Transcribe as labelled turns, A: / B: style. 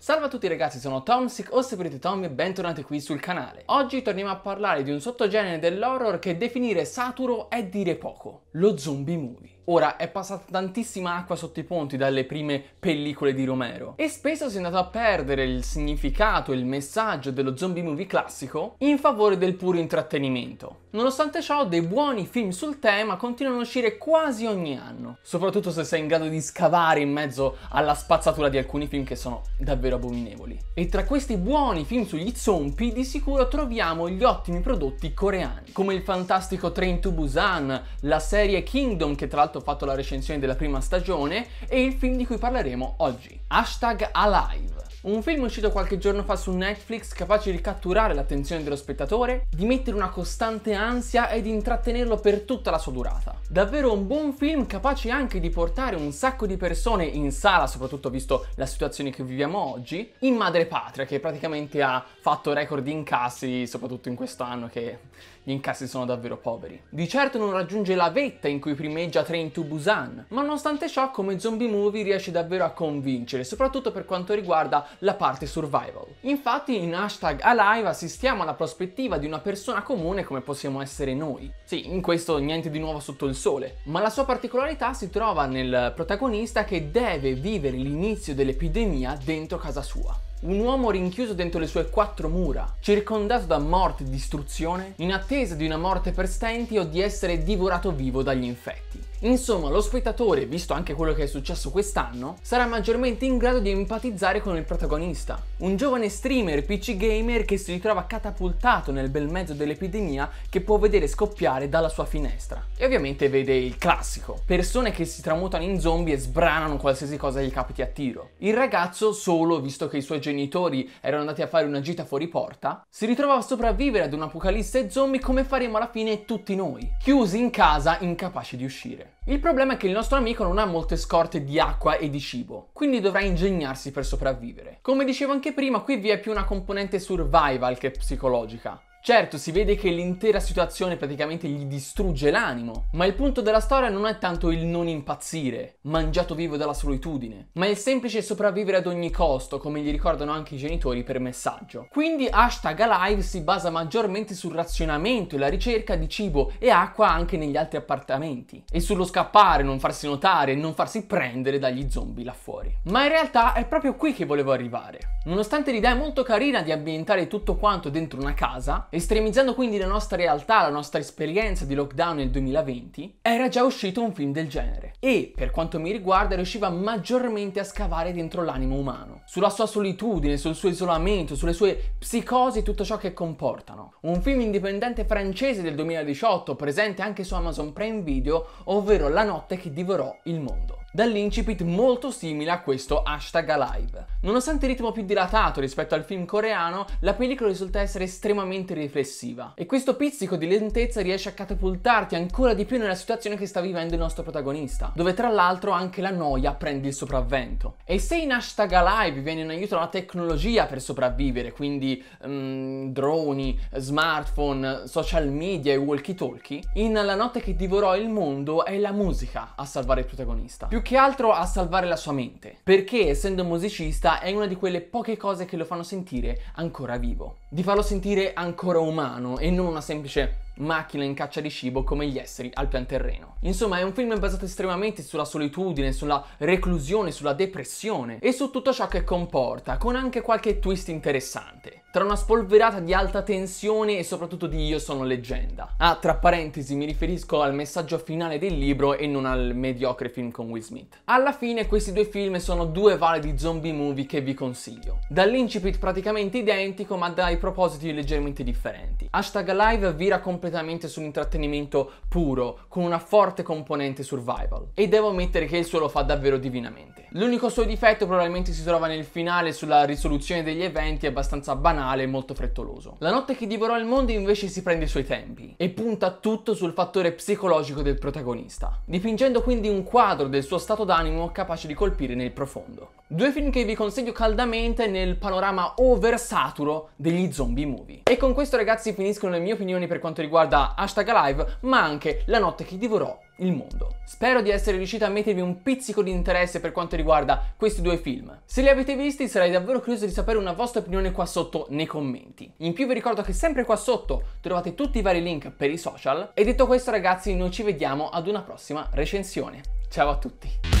A: Salve a tutti ragazzi, sono Tomsic, o se Separate Tom e bentornati qui sul canale. Oggi torniamo a parlare di un sottogenere dell'horror che definire saturo è dire poco, lo zombie movie. Ora, è passata tantissima acqua sotto i ponti dalle prime pellicole di Romero e spesso si è andato a perdere il significato e il messaggio dello zombie movie classico in favore del puro intrattenimento. Nonostante ciò, dei buoni film sul tema continuano a uscire quasi ogni anno, soprattutto se sei in grado di scavare in mezzo alla spazzatura di alcuni film che sono davvero abominevoli. E tra questi buoni film sugli zombie di sicuro troviamo gli ottimi prodotti coreani, come il fantastico Train to Busan, la serie Kingdom che tra l'altro ho fatto la recensione della prima stagione, e il film di cui parleremo oggi. Hashtag Alive. Un film uscito qualche giorno fa su Netflix capace di catturare l'attenzione dello spettatore, di mettere una costante ansia e di intrattenerlo per tutta la sua durata. Davvero un buon film capace anche di portare un sacco di persone in sala, soprattutto visto la situazione che viviamo oggi, in madrepatria che praticamente ha fatto record di incassi, soprattutto in quest'anno che gli incassi sono davvero poveri. Di certo non raggiunge la vetta in cui primeggia Train to Busan, ma nonostante ciò come zombie movie riesce davvero a convincere, soprattutto per quanto riguarda la parte survival. Infatti in hashtag Alive assistiamo alla prospettiva di una persona comune come possiamo essere noi. Sì, in questo niente di nuovo sotto il sole, ma la sua particolarità si trova nel protagonista che deve vivere l'inizio dell'epidemia dentro casa sua. Un uomo rinchiuso dentro le sue quattro mura, circondato da morte e distruzione, in attesa di una morte per stenti o di essere divorato vivo dagli infetti. Insomma, lo spettatore, visto anche quello che è successo quest'anno, sarà maggiormente in grado di empatizzare con il protagonista. Un giovane streamer PC gamer che si ritrova catapultato nel bel mezzo dell'epidemia che può vedere scoppiare dalla sua finestra. E ovviamente vede il classico, persone che si tramutano in zombie e sbranano qualsiasi cosa gli capiti a tiro. Il ragazzo, solo visto che i suoi genitori erano andati a fare una gita fuori porta, si ritrova a sopravvivere ad un'apocalisse zombie come faremo alla fine tutti noi, chiusi in casa incapaci di uscire. Il problema è che il nostro amico non ha molte scorte di acqua e di cibo, quindi dovrà ingegnarsi per sopravvivere. Come dicevo anche prima, qui vi è più una componente survival che psicologica. Certo, si vede che l'intera situazione praticamente gli distrugge l'animo, ma il punto della storia non è tanto il non impazzire, mangiato vivo dalla solitudine, ma il semplice sopravvivere ad ogni costo, come gli ricordano anche i genitori per messaggio. Quindi hashtag Alive si basa maggiormente sul razionamento e la ricerca di cibo e acqua anche negli altri appartamenti, e sullo scappare, non farsi notare, non farsi prendere dagli zombie là fuori. Ma in realtà è proprio qui che volevo arrivare. Nonostante l'idea è molto carina di ambientare tutto quanto dentro una casa, Estremizzando quindi la nostra realtà, la nostra esperienza di lockdown nel 2020, era già uscito un film del genere e, per quanto mi riguarda, riusciva maggiormente a scavare dentro l'animo umano, sulla sua solitudine, sul suo isolamento, sulle sue psicosi e tutto ciò che comportano. Un film indipendente francese del 2018, presente anche su Amazon Prime Video, ovvero La notte che divorò il mondo dall'incipit molto simile a questo hashtag alive. Nonostante il ritmo più dilatato rispetto al film coreano, la pellicola risulta essere estremamente riflessiva e questo pizzico di lentezza riesce a catapultarti ancora di più nella situazione che sta vivendo il nostro protagonista, dove tra l'altro anche la noia prende il sopravvento. E se in hashtag alive viene in aiuto la tecnologia per sopravvivere, quindi um, droni, smartphone, social media e walkie talkie, in La notte che divorò il mondo è la musica a salvare il protagonista. Più più che altro a salvare la sua mente, perché essendo musicista è una di quelle poche cose che lo fanno sentire ancora vivo, di farlo sentire ancora umano e non una semplice macchine in caccia di cibo come gli esseri al pian terreno. Insomma è un film basato estremamente sulla solitudine, sulla reclusione, sulla depressione e su tutto ciò che comporta, con anche qualche twist interessante. Tra una spolverata di alta tensione e soprattutto di Io sono leggenda. Ah, tra parentesi mi riferisco al messaggio finale del libro e non al mediocre film con Will Smith. Alla fine questi due film sono due validi zombie movie che vi consiglio. Dall'incipit praticamente identico ma dai propositi leggermente differenti. Hashtag Live vira completamente completamente sull'intrattenimento puro, con una forte componente survival. E devo ammettere che il suo lo fa davvero divinamente. L'unico suo difetto probabilmente si trova nel finale sulla risoluzione degli eventi abbastanza banale e molto frettoloso. La notte che divorò il mondo invece si prende i suoi tempi e punta tutto sul fattore psicologico del protagonista, dipingendo quindi un quadro del suo stato d'animo capace di colpire nel profondo. Due film che vi consiglio caldamente nel panorama oversaturo degli zombie movie. E con questo ragazzi finiscono le mie opinioni per quanto riguarda riguarda hashtag live, ma anche la notte che divorò il mondo. Spero di essere riuscito a mettervi un pizzico di interesse per quanto riguarda questi due film. Se li avete visti sarei davvero curioso di sapere una vostra opinione qua sotto nei commenti. In più vi ricordo che sempre qua sotto trovate tutti i vari link per i social e detto questo ragazzi noi ci vediamo ad una prossima recensione. Ciao a tutti!